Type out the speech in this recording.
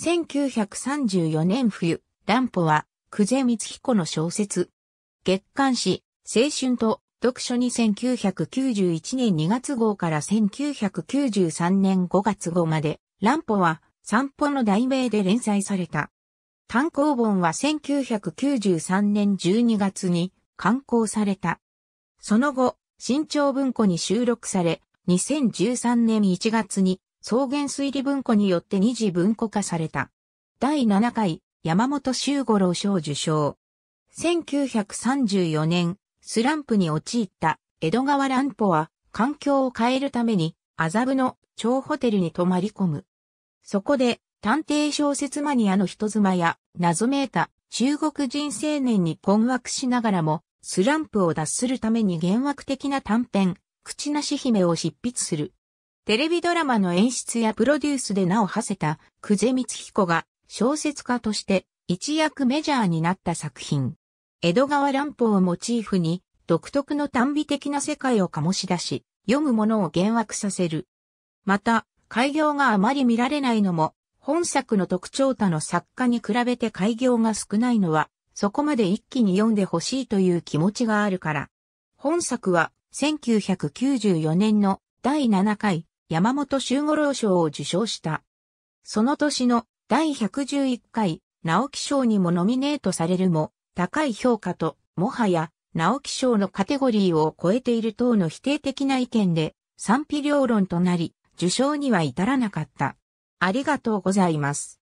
1934年冬、乱歩は、久世光彦の小説。月刊誌、青春と読書に1991年2月号から1993年5月号まで、乱歩は散歩の題名で連載された。単行本は1993年12月に刊行された。その後、新潮文庫に収録され、2013年1月に草原推理文庫によって二次文庫化された。第7回、山本周五郎賞受賞。1934年、スランプに陥った江戸川乱歩は環境を変えるために麻布の超ホテルに泊まり込む。そこで探偵小説マニアの人妻や謎めいた中国人青年に困惑しながらもスランプを脱するために幻惑的な短編、口なし姫を執筆する。テレビドラマの演出やプロデュースで名を馳せた久世光彦が小説家として一躍メジャーになった作品。江戸川乱歩をモチーフに独特の短美的な世界を醸し出し、読むものを幻惑させる。また、開業があまり見られないのも、本作の特徴他の作家に比べて開業が少ないのは、そこまで一気に読んでほしいという気持ちがあるから。本作は、1994年の第7回山本周五郎賞を受賞した。その年の第111回直木賞にもノミネートされるも、高い評価と、もはや直木賞のカテゴリーを超えている等の否定的な意見で賛否両論となり、受賞には至らなかった。ありがとうございます。